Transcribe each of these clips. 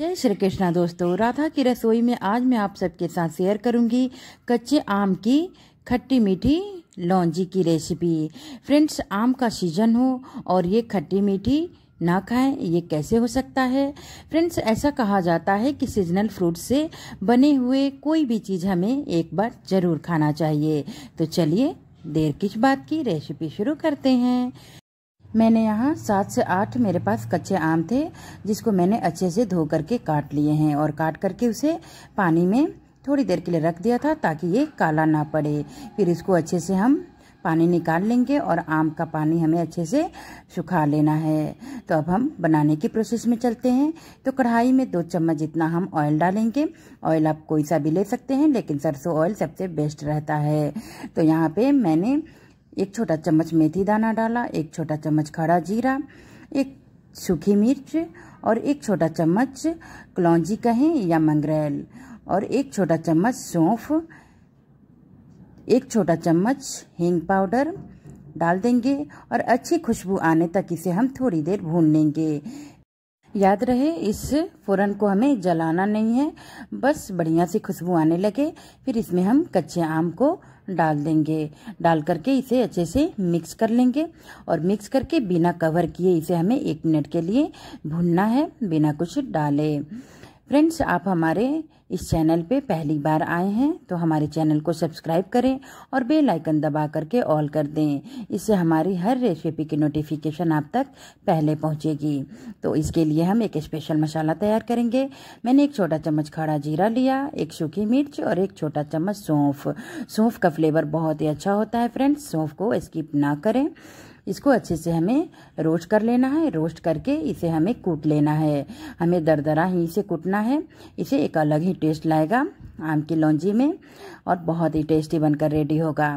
जय श्री कृष्णा दोस्तों राधा की रसोई में आज मैं आप सबके साथ शेयर करूंगी कच्चे आम की खट्टी मीठी लौंजी की रेसिपी फ्रेंड्स आम का सीजन हो और ये खट्टी मीठी ना खाएं ये कैसे हो सकता है फ्रेंड्स ऐसा कहा जाता है कि सीजनल फ्रूट से बने हुए कोई भी चीज़ हमें एक बार ज़रूर खाना चाहिए तो चलिए देर किस बात की रेसिपी शुरू करते हैं मैंने यहाँ सात से आठ मेरे पास कच्चे आम थे जिसको मैंने अच्छे से धो करके काट लिए हैं और काट करके उसे पानी में थोड़ी देर के लिए रख दिया था ताकि ये काला ना पड़े फिर इसको अच्छे से हम पानी निकाल लेंगे और आम का पानी हमें अच्छे से सुखा लेना है तो अब हम बनाने के प्रोसेस में चलते हैं तो कढ़ाई में दो चम्मच जितना हम ऑयल डालेंगे ऑयल आप कोई सा भी ले सकते हैं लेकिन सरसों ऑयल सबसे बेस्ट रहता है तो यहाँ पे मैंने एक छोटा चम्मच मेथी दाना डाला एक छोटा चम्मच खड़ा जीरा एक सूखी मिर्च और एक छोटा चम्मच कलौजी कहें या मंगरेल और एक छोटा चम्मच सौंफ एक छोटा चम्मच हींग पाउडर डाल देंगे और अच्छी खुशबू आने तक इसे हम थोड़ी देर भून लेंगे याद रहे इस फोरन को हमें जलाना नहीं है बस बढ़िया से खुशबू आने लगे फिर इसमें हम कच्चे आम को डाल देंगे डाल करके इसे अच्छे से मिक्स कर लेंगे और मिक्स करके बिना कवर किए इसे हमें एक मिनट के लिए भूनना है बिना कुछ डाले फ्रेंड्स आप हमारे इस चैनल पे पहली बार आए हैं तो हमारे चैनल को सब्सक्राइब करें और बेल आइकन दबा करके ऑल कर दें इससे हमारी हर रेसिपी की नोटिफिकेशन आप तक पहले पहुंचेगी तो इसके लिए हम एक स्पेशल मसाला तैयार करेंगे मैंने एक छोटा चम्मच खड़ा जीरा लिया एक सूखी मिर्च और एक छोटा चम्मच सौंफ सौंफ का फ्लेवर बहुत ही अच्छा होता है फ्रेंड्स सौंफ को स्किप ना करें इसको अच्छे से हमें रोस्ट कर लेना है रोस्ट करके इसे हमें कूट लेना है हमें दरदरा ही इसे कूटना है इसे एक अलग ही टेस्ट लाएगा आम की लौंजी में और बहुत ही टेस्टी बनकर रेडी होगा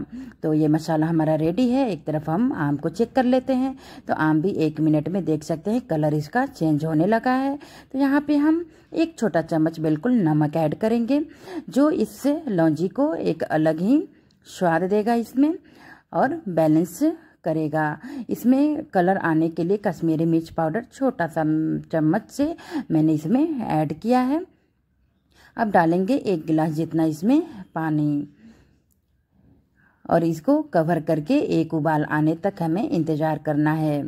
तो ये मसाला हमारा रेडी है एक तरफ हम आम को चेक कर लेते हैं तो आम भी एक मिनट में देख सकते हैं कलर इसका चेंज होने लगा है तो यहाँ पे हम एक छोटा चम्मच बिल्कुल नमक ऐड करेंगे जो इससे लौंजी को एक अलग ही स्वाद देगा इसमें और बैलेंस करेगा इसमें कलर आने के लिए कश्मीरी मिर्च पाउडर छोटा सा चम्मच से मैंने इसमें ऐड किया है अब डालेंगे एक गिलास जितना इसमें पानी और इसको कवर करके एक उबाल आने तक हमें इंतज़ार करना है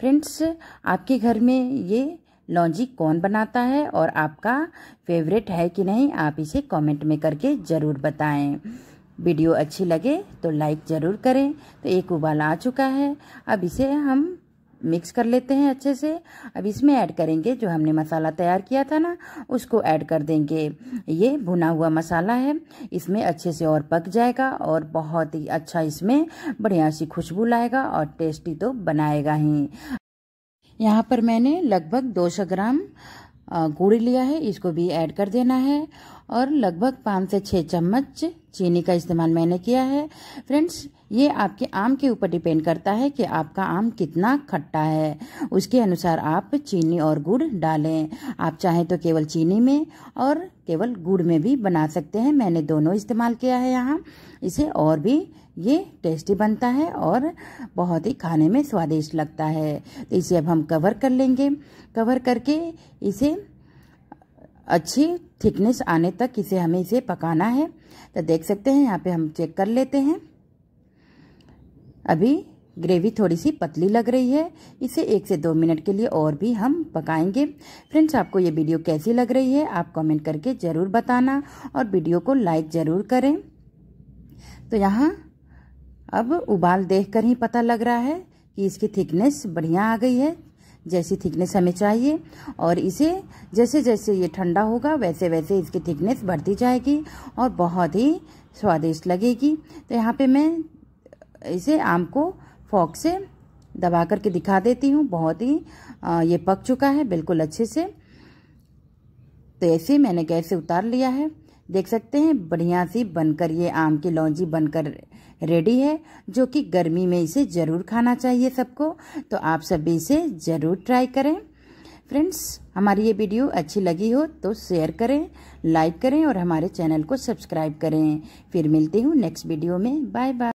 फ्रेंड्स आपके घर में ये लॉन्जी कौन बनाता है और आपका फेवरेट है कि नहीं आप इसे कमेंट में करके ज़रूर बताएं वीडियो अच्छी लगे तो लाइक ज़रूर करें तो एक उबाल आ चुका है अब इसे हम मिक्स कर लेते हैं अच्छे से अब इसमें ऐड करेंगे जो हमने मसाला तैयार किया था ना उसको ऐड कर देंगे ये भुना हुआ मसाला है इसमें अच्छे से और पक जाएगा और बहुत ही अच्छा इसमें बढ़िया सी खुशबू लाएगा और टेस्टी तो बनाएगा ही यहाँ पर मैंने लगभग 200 ग्राम गुड़ लिया है इसको भी ऐड कर देना है और लगभग पाँच से छः चम्मच चीनी का इस्तेमाल मैंने किया है फ्रेंड्स ये आपके आम के ऊपर डिपेंड करता है कि आपका आम कितना खट्टा है उसके अनुसार आप चीनी और गुड़ डालें आप चाहें तो केवल चीनी में और केवल गुड़ में भी बना सकते हैं मैंने दोनों इस्तेमाल किया है यहाँ इसे और भी ये टेस्टी बनता है और बहुत ही खाने में स्वादिष्ट लगता है तो इसे अब हम कवर कर लेंगे कवर करके इसे अच्छी थिकनेस आने तक इसे हमें इसे पकाना है तो देख सकते हैं यहाँ पे हम चेक कर लेते हैं अभी ग्रेवी थोड़ी सी पतली लग रही है इसे एक से दो मिनट के लिए और भी हम पकाएंगे फ्रेंड्स आपको ये वीडियो कैसी लग रही है आप कमेंट करके ज़रूर बताना और वीडियो को लाइक ज़रूर करें तो यहाँ अब उबाल देखकर ही पता लग रहा है कि इसकी थिकनेस बढ़िया आ गई है जैसी थिकनेस हमें चाहिए और इसे जैसे जैसे ये ठंडा होगा वैसे वैसे इसकी थिकनेस बढ़ती जाएगी और बहुत ही स्वादिष्ट लगेगी तो यहाँ पे मैं इसे आम को फॉक से दबा करके दिखा देती हूँ बहुत ही ये पक चुका है बिल्कुल अच्छे से तो ऐसे मैंने गैस से उतार लिया है देख सकते हैं बढ़िया सी बनकर ये आम की लौंजी बनकर रेडी है जो कि गर्मी में इसे ज़रूर खाना चाहिए सबको तो आप सभी इसे ज़रूर ट्राई करें फ्रेंड्स हमारी ये वीडियो अच्छी लगी हो तो शेयर करें लाइक करें और हमारे चैनल को सब्सक्राइब करें फिर मिलती हूँ नेक्स्ट वीडियो में बाय बाय